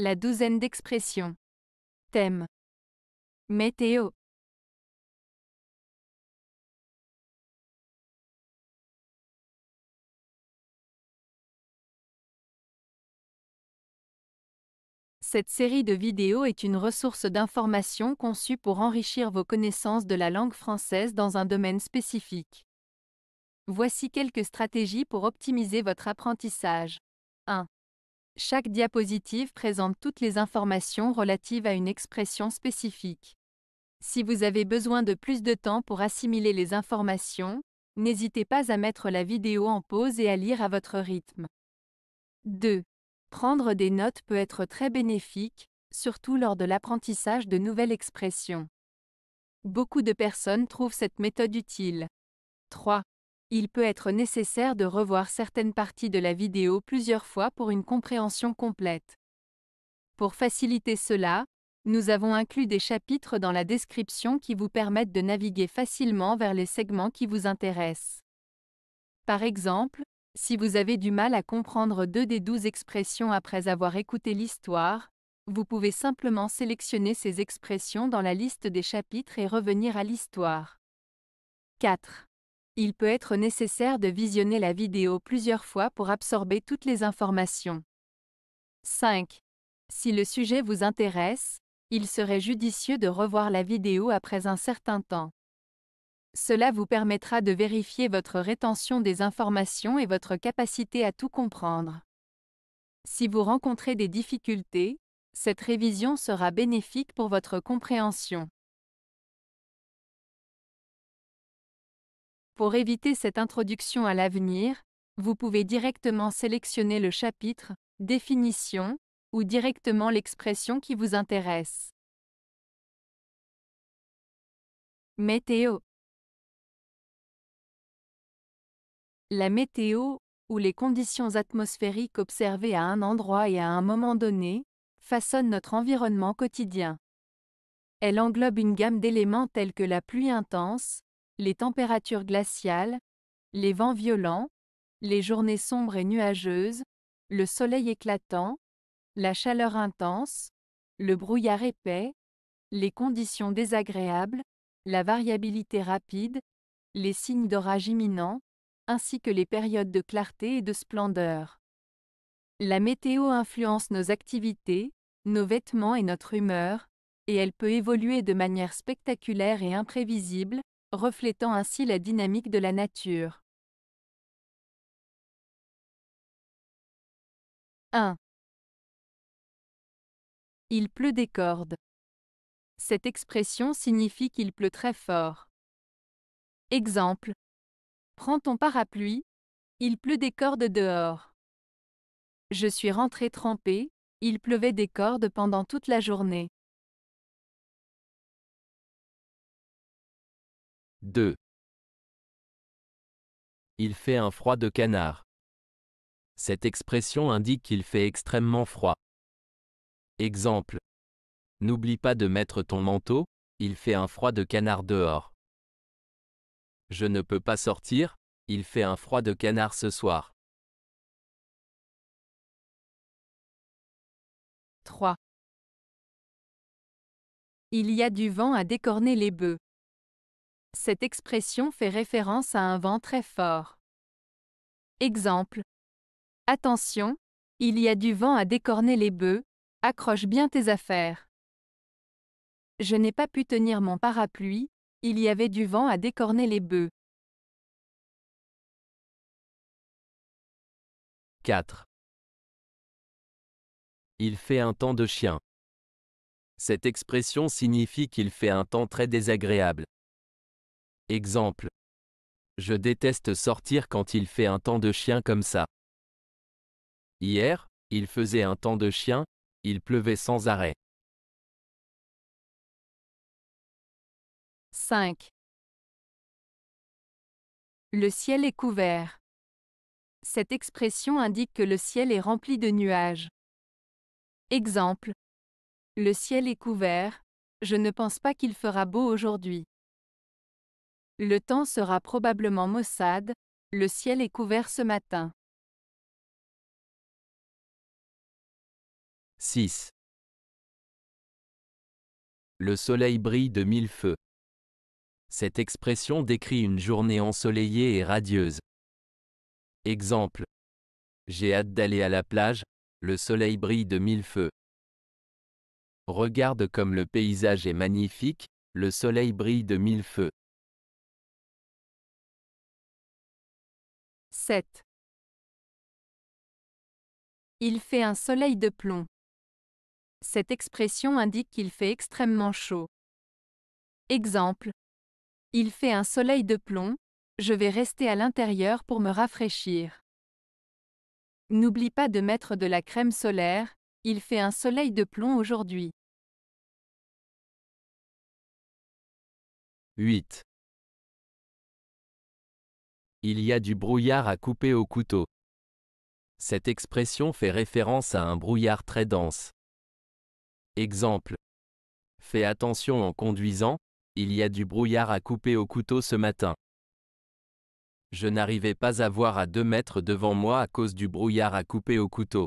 La douzaine d'expressions. Thème. Météo. Cette série de vidéos est une ressource d'information conçue pour enrichir vos connaissances de la langue française dans un domaine spécifique. Voici quelques stratégies pour optimiser votre apprentissage. 1. Chaque diapositive présente toutes les informations relatives à une expression spécifique. Si vous avez besoin de plus de temps pour assimiler les informations, n'hésitez pas à mettre la vidéo en pause et à lire à votre rythme. 2. Prendre des notes peut être très bénéfique, surtout lors de l'apprentissage de nouvelles expressions. Beaucoup de personnes trouvent cette méthode utile. 3. Il peut être nécessaire de revoir certaines parties de la vidéo plusieurs fois pour une compréhension complète. Pour faciliter cela, nous avons inclus des chapitres dans la description qui vous permettent de naviguer facilement vers les segments qui vous intéressent. Par exemple, si vous avez du mal à comprendre deux des douze expressions après avoir écouté l'histoire, vous pouvez simplement sélectionner ces expressions dans la liste des chapitres et revenir à l'histoire. 4 il peut être nécessaire de visionner la vidéo plusieurs fois pour absorber toutes les informations. 5. Si le sujet vous intéresse, il serait judicieux de revoir la vidéo après un certain temps. Cela vous permettra de vérifier votre rétention des informations et votre capacité à tout comprendre. Si vous rencontrez des difficultés, cette révision sera bénéfique pour votre compréhension. Pour éviter cette introduction à l'avenir, vous pouvez directement sélectionner le chapitre, définition, ou directement l'expression qui vous intéresse. Météo La météo, ou les conditions atmosphériques observées à un endroit et à un moment donné, façonne notre environnement quotidien. Elle englobe une gamme d'éléments tels que la pluie intense, les températures glaciales, les vents violents, les journées sombres et nuageuses, le soleil éclatant, la chaleur intense, le brouillard épais, les conditions désagréables, la variabilité rapide, les signes d'orage imminent, ainsi que les périodes de clarté et de splendeur. La météo influence nos activités, nos vêtements et notre humeur, et elle peut évoluer de manière spectaculaire et imprévisible, reflétant ainsi la dynamique de la nature. 1. Il pleut des cordes. Cette expression signifie qu'il pleut très fort. Exemple. Prends ton parapluie, il pleut des cordes dehors. Je suis rentré trempé, il pleuvait des cordes pendant toute la journée. 2. Il fait un froid de canard. Cette expression indique qu'il fait extrêmement froid. Exemple. N'oublie pas de mettre ton manteau, il fait un froid de canard dehors. Je ne peux pas sortir, il fait un froid de canard ce soir. 3. Il y a du vent à décorner les bœufs. Cette expression fait référence à un vent très fort. Exemple. Attention, il y a du vent à décorner les bœufs, accroche bien tes affaires. Je n'ai pas pu tenir mon parapluie, il y avait du vent à décorner les bœufs. 4. Il fait un temps de chien. Cette expression signifie qu'il fait un temps très désagréable. Exemple. Je déteste sortir quand il fait un temps de chien comme ça. Hier, il faisait un temps de chien, il pleuvait sans arrêt. 5. Le ciel est couvert. Cette expression indique que le ciel est rempli de nuages. Exemple. Le ciel est couvert, je ne pense pas qu'il fera beau aujourd'hui. Le temps sera probablement maussade, le ciel est couvert ce matin. 6. Le soleil brille de mille feux. Cette expression décrit une journée ensoleillée et radieuse. Exemple. J'ai hâte d'aller à la plage, le soleil brille de mille feux. Regarde comme le paysage est magnifique, le soleil brille de mille feux. 7. Il fait un soleil de plomb. Cette expression indique qu'il fait extrêmement chaud. Exemple. Il fait un soleil de plomb, je vais rester à l'intérieur pour me rafraîchir. N'oublie pas de mettre de la crème solaire, il fait un soleil de plomb aujourd'hui. 8. Il y a du brouillard à couper au couteau. Cette expression fait référence à un brouillard très dense. Exemple. Fais attention en conduisant, il y a du brouillard à couper au couteau ce matin. Je n'arrivais pas à voir à deux mètres devant moi à cause du brouillard à couper au couteau.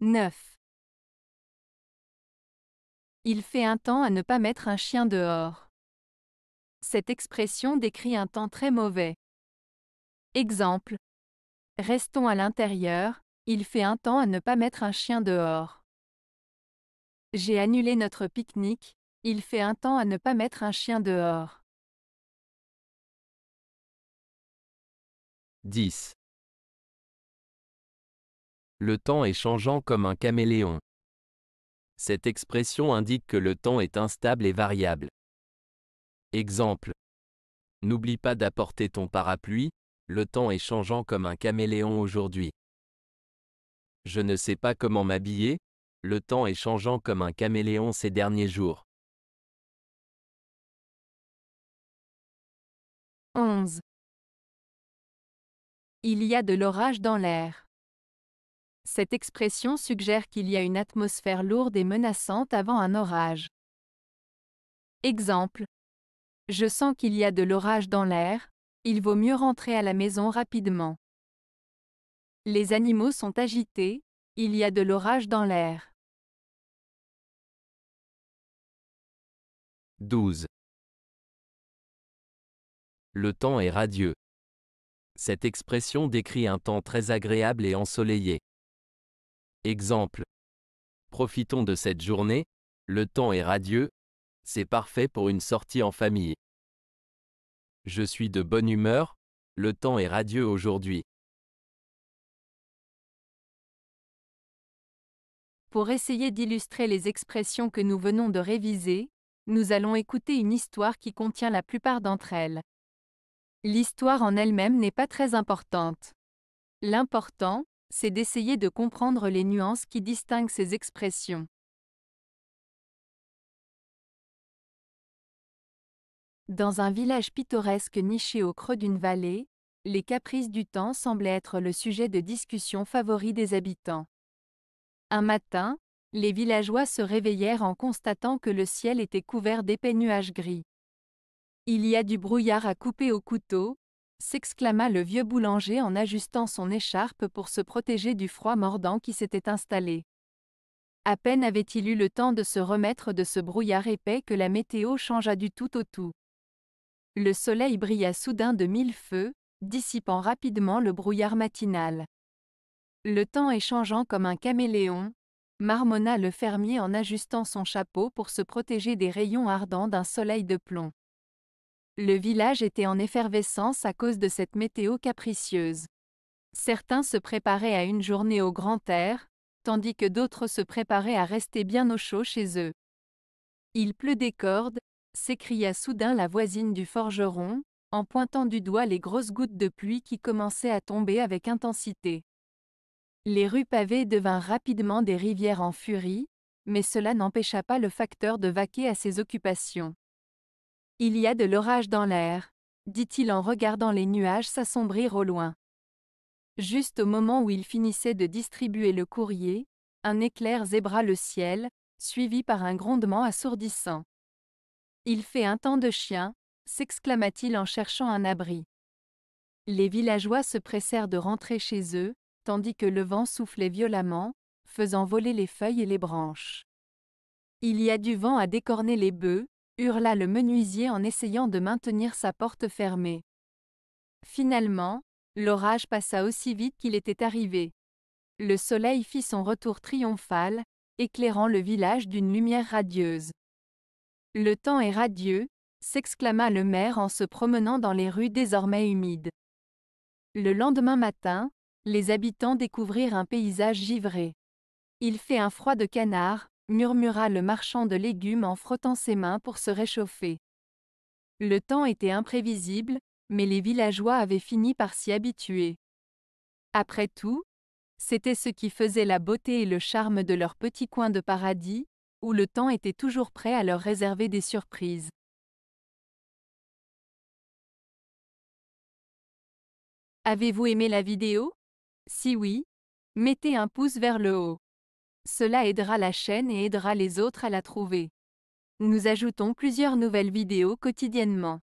9. Il fait un temps à ne pas mettre un chien dehors. Cette expression décrit un temps très mauvais. Exemple. Restons à l'intérieur, il fait un temps à ne pas mettre un chien dehors. J'ai annulé notre pique-nique, il fait un temps à ne pas mettre un chien dehors. 10. Le temps est changeant comme un caméléon. Cette expression indique que le temps est instable et variable. Exemple. N'oublie pas d'apporter ton parapluie, le temps est changeant comme un caméléon aujourd'hui. Je ne sais pas comment m'habiller, le temps est changeant comme un caméléon ces derniers jours. 11. Il y a de l'orage dans l'air. Cette expression suggère qu'il y a une atmosphère lourde et menaçante avant un orage. Exemple. Je sens qu'il y a de l'orage dans l'air, il vaut mieux rentrer à la maison rapidement. Les animaux sont agités, il y a de l'orage dans l'air. 12. Le temps est radieux. Cette expression décrit un temps très agréable et ensoleillé. Exemple. Profitons de cette journée, le temps est radieux, c'est parfait pour une sortie en famille. Je suis de bonne humeur, le temps est radieux aujourd'hui. Pour essayer d'illustrer les expressions que nous venons de réviser, nous allons écouter une histoire qui contient la plupart d'entre elles. L'histoire en elle-même n'est pas très importante. L'important, c'est d'essayer de comprendre les nuances qui distinguent ces expressions. Dans un village pittoresque niché au creux d'une vallée, les caprices du temps semblaient être le sujet de discussion favori des habitants. Un matin, les villageois se réveillèrent en constatant que le ciel était couvert d'épais nuages gris. Il y a du brouillard à couper au couteau, s'exclama le vieux boulanger en ajustant son écharpe pour se protéger du froid mordant qui s'était installé. À peine avait-il eu le temps de se remettre de ce brouillard épais que la météo changea du tout au tout. Le soleil brilla soudain de mille feux, dissipant rapidement le brouillard matinal. Le temps échangeant comme un caméléon, marmonna le fermier en ajustant son chapeau pour se protéger des rayons ardents d'un soleil de plomb. Le village était en effervescence à cause de cette météo capricieuse. Certains se préparaient à une journée au grand air, tandis que d'autres se préparaient à rester bien au chaud chez eux. Il pleut des cordes, s'écria soudain la voisine du forgeron, en pointant du doigt les grosses gouttes de pluie qui commençaient à tomber avec intensité. Les rues pavées devinrent rapidement des rivières en furie, mais cela n'empêcha pas le facteur de vaquer à ses occupations. Il y a de l'orage dans l'air, dit-il en regardant les nuages s'assombrir au loin. Juste au moment où il finissait de distribuer le courrier, un éclair zébra le ciel, suivi par un grondement assourdissant. Il fait un temps de chien, s'exclama-t-il en cherchant un abri. Les villageois se pressèrent de rentrer chez eux, tandis que le vent soufflait violemment, faisant voler les feuilles et les branches. Il y a du vent à décorner les bœufs, hurla le menuisier en essayant de maintenir sa porte fermée. Finalement, l'orage passa aussi vite qu'il était arrivé. Le soleil fit son retour triomphal, éclairant le village d'une lumière radieuse. Le temps est radieux, s'exclama le maire en se promenant dans les rues désormais humides. Le lendemain matin, les habitants découvrirent un paysage givré. Il fait un froid de canard, murmura le marchand de légumes en frottant ses mains pour se réchauffer. Le temps était imprévisible, mais les villageois avaient fini par s'y habituer. Après tout, c'était ce qui faisait la beauté et le charme de leur petit coin de paradis, où le temps était toujours prêt à leur réserver des surprises. Avez-vous aimé la vidéo Si oui, mettez un pouce vers le haut. Cela aidera la chaîne et aidera les autres à la trouver. Nous ajoutons plusieurs nouvelles vidéos quotidiennement.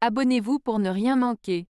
Abonnez-vous pour ne rien manquer.